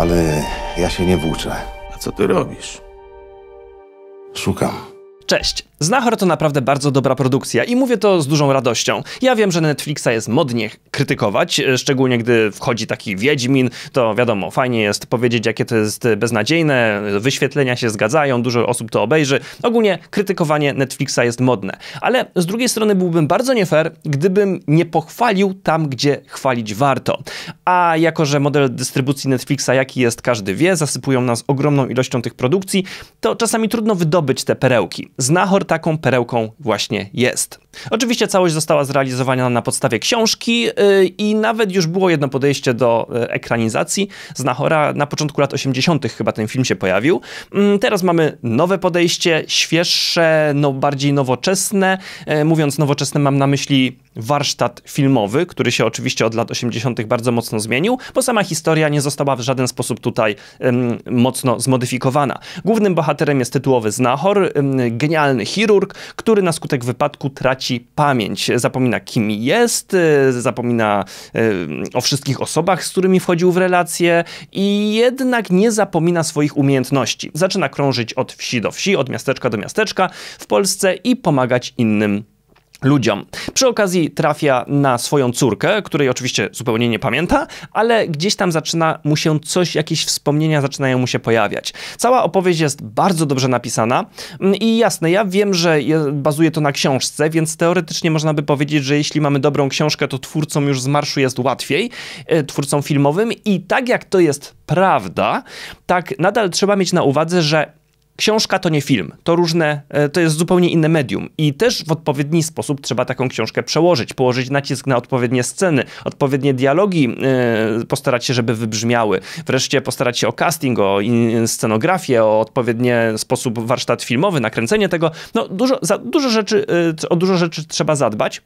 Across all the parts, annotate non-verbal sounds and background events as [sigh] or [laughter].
ale ja się nie włóczę. A co ty robisz? Szukam. Cześć! Znachor to naprawdę bardzo dobra produkcja i mówię to z dużą radością. Ja wiem, że Netflixa jest modnie krytykować, e, szczególnie gdy wchodzi taki Wiedźmin, to wiadomo, fajnie jest powiedzieć, jakie to jest beznadziejne, wyświetlenia się zgadzają, dużo osób to obejrzy. Ogólnie krytykowanie Netflixa jest modne. Ale z drugiej strony byłbym bardzo nie fair, gdybym nie pochwalił tam, gdzie chwalić warto. A jako, że model dystrybucji Netflixa, jaki jest, każdy wie, zasypują nas ogromną ilością tych produkcji, to czasami trudno wydobyć te perełki. Znachor taką perełką właśnie jest. Oczywiście całość została zrealizowana na podstawie książki y, i nawet już było jedno podejście do y, ekranizacji Znachora. Na początku lat 80. chyba ten film się pojawił. Mm, teraz mamy nowe podejście, świeższe, no bardziej nowoczesne. Y, mówiąc nowoczesne mam na myśli warsztat filmowy, który się oczywiście od lat 80. bardzo mocno zmienił, bo sama historia nie została w żaden sposób tutaj mocno zmodyfikowana. Głównym bohaterem jest tytułowy Znachor, genialny chirurg, który na skutek wypadku traci pamięć, zapomina kim jest, y, zapomina y, o wszystkich osobach, z którymi wchodził w relacje i jednak nie zapomina swoich umiejętności. Zaczyna krążyć od wsi do wsi, od miasteczka do miasteczka w Polsce i pomagać innym ludziom. Przy okazji trafia na swoją córkę, której oczywiście zupełnie nie pamięta, ale gdzieś tam zaczyna mu się coś, jakieś wspomnienia zaczynają mu się pojawiać. Cała opowieść jest bardzo dobrze napisana mm, i jasne, ja wiem, że bazuje to na książce, więc teoretycznie można by powiedzieć, że jeśli mamy dobrą książkę, to twórcom już z marszu jest łatwiej, e, twórcom filmowym i tak jak to jest prawda, tak nadal trzeba mieć na uwadze, że książka to nie film, to różne, e, to jest zupełnie inne medium i też w odpowiedni sposób trzeba taką książkę przełożyć, położyć nacisk na odpowiednie sceny, odpowiednie dialogi, e, postarać się, żeby wybrzmiały, wreszcie postarać się o casting, o scenografię, o odpowiedni sposób warsztat filmowy, nakręcenie tego, no dużo, za, dużo rzeczy, e, o dużo rzeczy trzeba zadbać.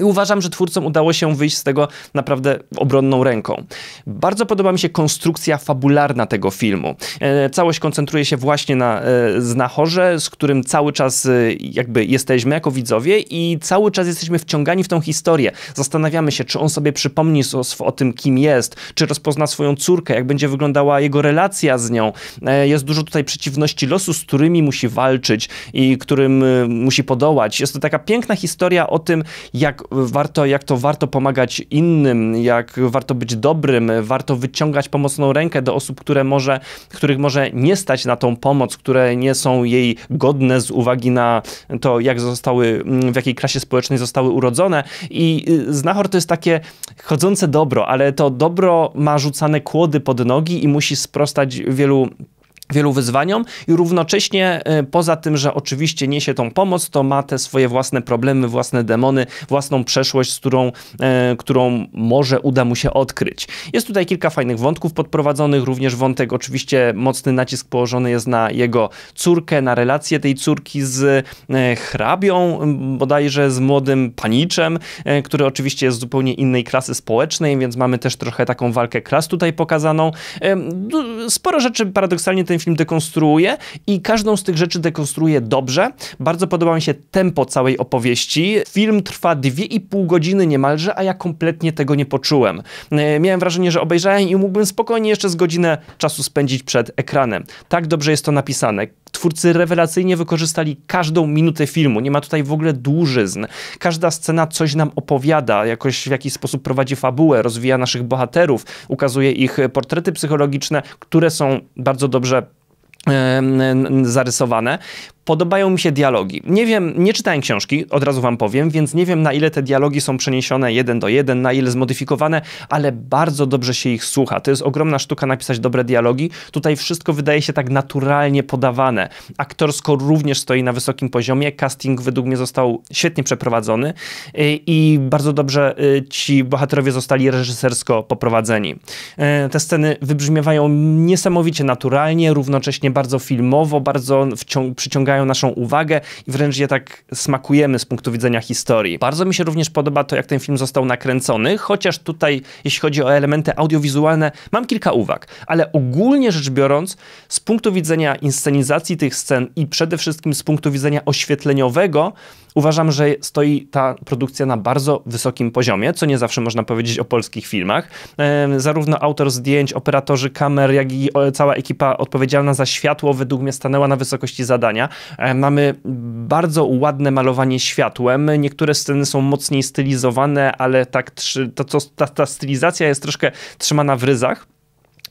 I uważam, że twórcom udało się wyjść z tego naprawdę obronną ręką. Bardzo podoba mi się konstrukcja fabularna tego filmu. E, całość koncentruje się właśnie na e, znachorze, z którym cały czas e, jakby jesteśmy jako widzowie i cały czas jesteśmy wciągani w tą historię. Zastanawiamy się, czy on sobie przypomni o, o tym, kim jest, czy rozpozna swoją córkę, jak będzie wyglądała jego relacja z nią. E, jest dużo tutaj przeciwności losu, z którymi musi walczyć i którym e, musi podołać. Jest to taka piękna historia o tym, jak jak warto, jak to warto pomagać innym, jak warto być dobrym, warto wyciągać pomocną rękę do osób, które może, których może nie stać na tą pomoc, które nie są jej godne z uwagi na to, jak zostały, w jakiej klasie społecznej zostały urodzone. I y, znachor to jest takie chodzące dobro, ale to dobro ma rzucane kłody pod nogi i musi sprostać wielu wielu wyzwaniom i równocześnie e, poza tym, że oczywiście niesie tą pomoc, to ma te swoje własne problemy, własne demony, własną przeszłość, z którą, e, którą może uda mu się odkryć. Jest tutaj kilka fajnych wątków podprowadzonych, również wątek oczywiście mocny nacisk położony jest na jego córkę, na relację tej córki z e, hrabią, bodajże z młodym paniczem, e, który oczywiście jest zupełnie innej klasy społecznej, więc mamy też trochę taką walkę klas tutaj pokazaną. E, sporo rzeczy paradoksalnie ten film dekonstruuje i każdą z tych rzeczy dekonstruuje dobrze. Bardzo podoba mi się tempo całej opowieści. Film trwa 2,5 godziny niemalże, a ja kompletnie tego nie poczułem. E, miałem wrażenie, że obejrzałem i mógłbym spokojnie jeszcze z godzinę czasu spędzić przed ekranem. Tak dobrze jest to napisane. Twórcy rewelacyjnie wykorzystali każdą minutę filmu. Nie ma tutaj w ogóle dłużyzn. Każda scena coś nam opowiada, jakoś w jakiś sposób prowadzi fabułę, rozwija naszych bohaterów, ukazuje ich portrety psychologiczne, które są bardzo dobrze zarysowane podobają mi się dialogi. Nie wiem, nie czytałem książki, od razu wam powiem, więc nie wiem na ile te dialogi są przeniesione jeden do jeden, na ile zmodyfikowane, ale bardzo dobrze się ich słucha. To jest ogromna sztuka napisać dobre dialogi. Tutaj wszystko wydaje się tak naturalnie podawane. Aktorsko również stoi na wysokim poziomie. Casting według mnie został świetnie przeprowadzony y, i bardzo dobrze y, ci bohaterowie zostali reżysersko poprowadzeni. Y, te sceny wybrzmiewają niesamowicie naturalnie, równocześnie bardzo filmowo, bardzo przyciągające przyciągają naszą uwagę i wręcz je tak smakujemy z punktu widzenia historii. Bardzo mi się również podoba to, jak ten film został nakręcony, chociaż tutaj, jeśli chodzi o elementy audiowizualne, mam kilka uwag, ale ogólnie rzecz biorąc, z punktu widzenia inscenizacji tych scen i przede wszystkim z punktu widzenia oświetleniowego, uważam, że stoi ta produkcja na bardzo wysokim poziomie, co nie zawsze można powiedzieć o polskich filmach. zarówno autor zdjęć, operatorzy kamer, jak i e, cała ekipa odpowiedzialna za światło według mnie stanęła na wysokości zadania. E, mamy bardzo ładne malowanie światłem. Niektóre sceny są mocniej stylizowane, ale tak, ta, ta, ta stylizacja jest troszkę trzymana w ryzach.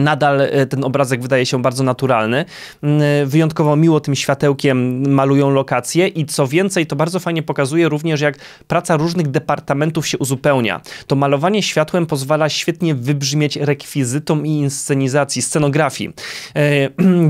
Nadal e, ten obrazek wydaje się bardzo naturalny. Mm, e, wyjątkowo miło tym światełkiem malują lokacje i co więcej, to bardzo fajnie pokazuje również, jak praca różnych departamentów się uzupełnia. To malowanie światłem pozwala świetnie wybrzmieć rekwizytom i inscenizacji, scenografii. E,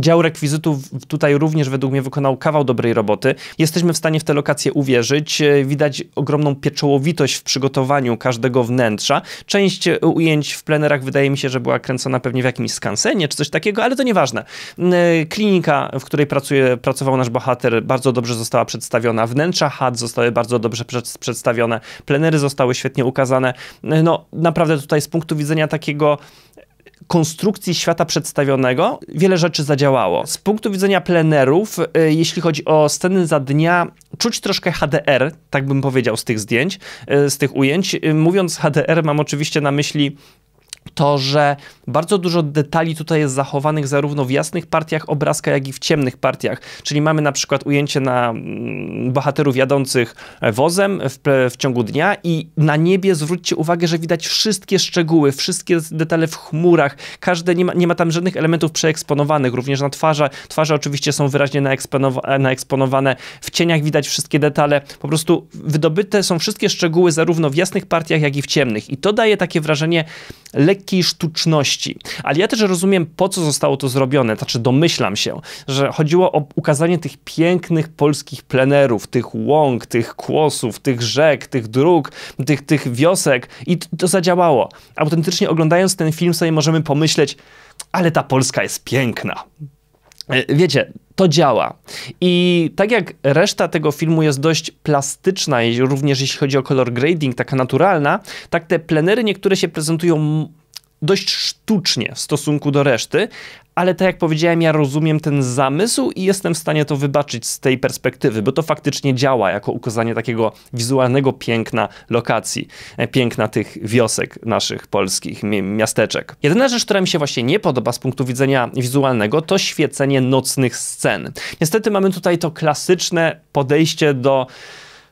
[clears throat] dział rekwizytów tutaj również według mnie wykonał kawał dobrej roboty. Jesteśmy w stanie w te lokacje uwierzyć. Widać ogromną pieczołowitość w przygotowaniu każdego wnętrza. Część ujęć w plenerach wydaje mi się, że była kręcona pewnie w jakiś jakimś skansenie czy coś takiego, ale to nieważne. E, klinika, w której pracuje, pracował nasz bohater, bardzo dobrze została przedstawiona. Wnętrza chat zostały bardzo dobrze przedstawione. Plenery zostały świetnie ukazane. No, naprawdę tutaj z punktu widzenia takiego konstrukcji świata przedstawionego wiele rzeczy zadziałało. Z punktu widzenia plenerów, e, jeśli chodzi o sceny za dnia, czuć troszkę HDR, tak bym powiedział, z tych zdjęć, e, z tych ujęć. Mówiąc HDR, mam oczywiście na myśli to, że bardzo dużo detali tutaj jest zachowanych zarówno w jasnych partiach obrazka, jak i w ciemnych partiach. Czyli mamy na przykład ujęcie na mm, bohaterów jadących e, wozem w, w ciągu dnia i na niebie zwróćcie uwagę, że widać wszystkie szczegóły, wszystkie detale w chmurach. Każde, nie ma, nie ma tam żadnych elementów przeeksponowanych. Również na twarze, twarze oczywiście są wyraźnie naeksponowane. W cieniach widać wszystkie detale. Po prostu wydobyte są wszystkie szczegóły zarówno w jasnych partiach, jak i w ciemnych. I to daje takie wrażenie lekkiej sztuczności. Ale ja też rozumiem, po co zostało to zrobione, znaczy domyślam się, że chodziło o ukazanie tych pięknych polskich plenerów, tych łąk, tych kłosów, tych rzek, tych dróg, tych, tych wiosek i to zadziałało. Autentycznie oglądając ten film sobie możemy pomyśleć, ale ta Polska jest piękna. E, wiecie, to działa. I tak jak reszta tego filmu jest dość plastyczna, również jeśli chodzi o kolor grading, taka naturalna, tak te plenery niektóre się prezentują dość sztucznie w stosunku do reszty, ale tak jak powiedziałem, ja rozumiem ten zamysł i jestem w stanie to wybaczyć z tej perspektywy, bo to faktycznie działa jako ukazanie takiego wizualnego piękna lokacji, e, piękna tych wiosek naszych polskich, miasteczek. Jedyna rzecz, która mi się właśnie nie podoba z punktu widzenia wizualnego, to świecenie nocnych scen. Niestety mamy tutaj to klasyczne podejście do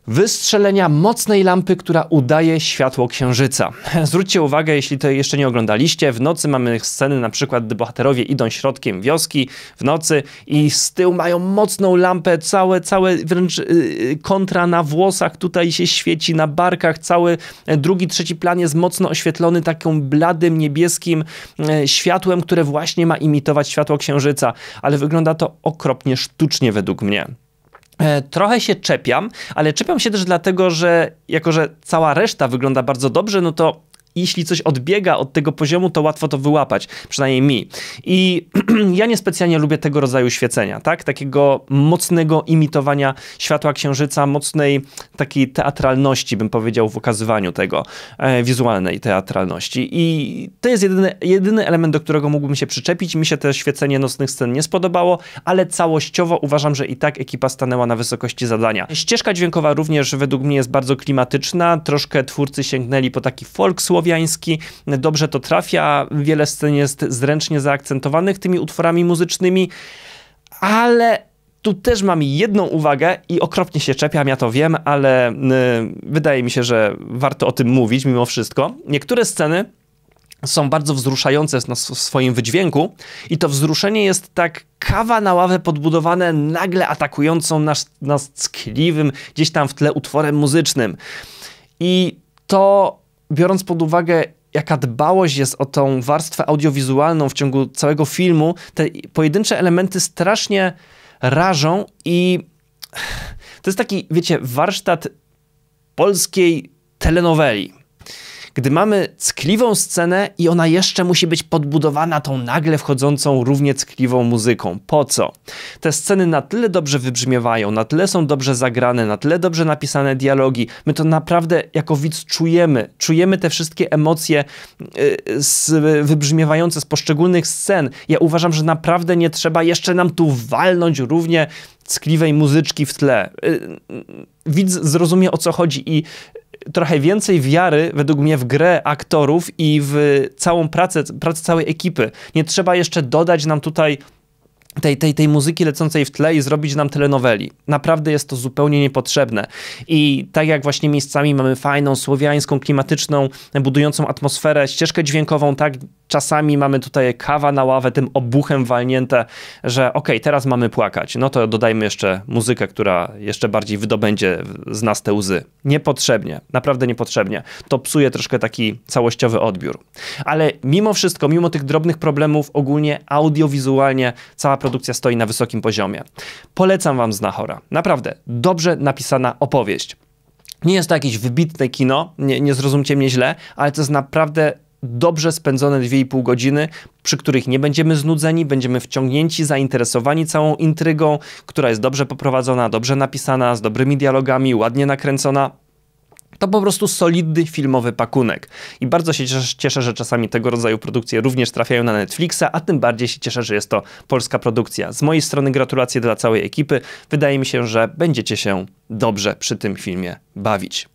wystrzelenia mocnej lampy, która udaje światło księżyca. [laughs] Zwróćcie uwagę, jeśli to jeszcze nie oglądaliście, w nocy mamy sceny na przykład, gdy bohaterowie idą środkiem wioski w nocy i z tyłu mają mocną lampę, całe, całe wręcz yy, kontra na włosach tutaj się świeci, na barkach, cały drugi, trzeci plan jest mocno oświetlony taką bladym, niebieskim yy, światłem, które właśnie ma imitować światło księżyca, ale wygląda to okropnie sztucznie według mnie. E, trochę się czepiam, ale czepiam się też dlatego, że jako, że cała reszta wygląda bardzo dobrze, no to jeśli coś odbiega od tego poziomu, to łatwo to wyłapać, przynajmniej mi. I [clears throat] ja niespecjalnie lubię tego rodzaju świecenia, tak? Takiego mocnego imitowania światła księżyca, mocnej takiej teatralności, bym powiedział, w ukazywaniu tego, e, wizualnej teatralności. I to jest jedyny, jedyny element, do którego mógłbym się przyczepić. Mi się to świecenie nocnych scen nie spodobało, ale całościowo uważam, że i tak ekipa stanęła na wysokości zadania. Ścieżka dźwiękowa również według mnie jest bardzo klimatyczna, troszkę twórcy sięgnęli po taki folk słowy, słowiański, dobrze to trafia, wiele scen jest zręcznie zaakcentowanych tymi utworami muzycznymi, ale tu też mam jedną uwagę i okropnie się czepiam, ja to wiem, ale y, wydaje mi się, że warto o tym mówić mimo wszystko. Niektóre sceny są bardzo wzruszające w swoim wydźwięku i to wzruszenie jest tak kawa na ławę podbudowane nagle atakującą nas, nas ckliwym gdzieś tam w tle utworem muzycznym. I to biorąc pod uwagę, jaka dbałość jest o tą warstwę audiowizualną w ciągu całego filmu, te pojedyncze elementy strasznie rażą i [sighs] to jest taki, wiecie, warsztat polskiej telenoweli gdy mamy ckliwą scenę i ona jeszcze musi być podbudowana tą nagle wchodzącą, równie ckliwą muzyką. Po co? Te sceny na tyle dobrze wybrzmiewają, na tyle są dobrze zagrane, na tyle dobrze napisane dialogi. My to naprawdę jako widz czujemy. Czujemy te wszystkie emocje yy, z, wybrzmiewające z poszczególnych scen. Ja uważam, że naprawdę nie trzeba jeszcze nam tu walnąć równie ckliwej muzyczki w tle. Y, y, y, widz zrozumie o co chodzi i trochę więcej wiary według mnie w grę aktorów i w całą pracę, pracę całej ekipy. Nie trzeba jeszcze dodać nam tutaj tej, tej, tej muzyki lecącej w tle i zrobić nam telenoweli. Naprawdę jest to zupełnie niepotrzebne. I tak jak właśnie miejscami mamy fajną, słowiańską, klimatyczną, budującą atmosferę, ścieżkę dźwiękową, tak Czasami mamy tutaj kawa na ławę, tym obuchem walnięte, że ok, teraz mamy płakać. No to dodajmy jeszcze muzykę, która jeszcze bardziej wydobędzie z nas te łzy. Niepotrzebnie, naprawdę niepotrzebnie. To psuje troszkę taki całościowy odbiór. Ale mimo wszystko, mimo tych drobnych problemów, ogólnie audiowizualnie cała produkcja stoi na wysokim poziomie. Polecam wam Znachora. Naprawdę, dobrze napisana opowieść. Nie jest to jakieś wybitne kino, nie, nie zrozumcie mnie źle, ale to jest naprawdę dobrze spędzone 2,5 godziny, przy których nie będziemy znudzeni, będziemy wciągnięci, zainteresowani całą intrygą, która jest dobrze poprowadzona, dobrze napisana, z dobrymi dialogami, ładnie nakręcona. To po prostu solidny filmowy pakunek. I bardzo się cieszę, że czasami tego rodzaju produkcje również trafiają na Netflixa, a tym bardziej się cieszę, że jest to polska produkcja. Z mojej strony gratulacje dla całej ekipy. Wydaje mi się, że będziecie się dobrze przy tym filmie bawić.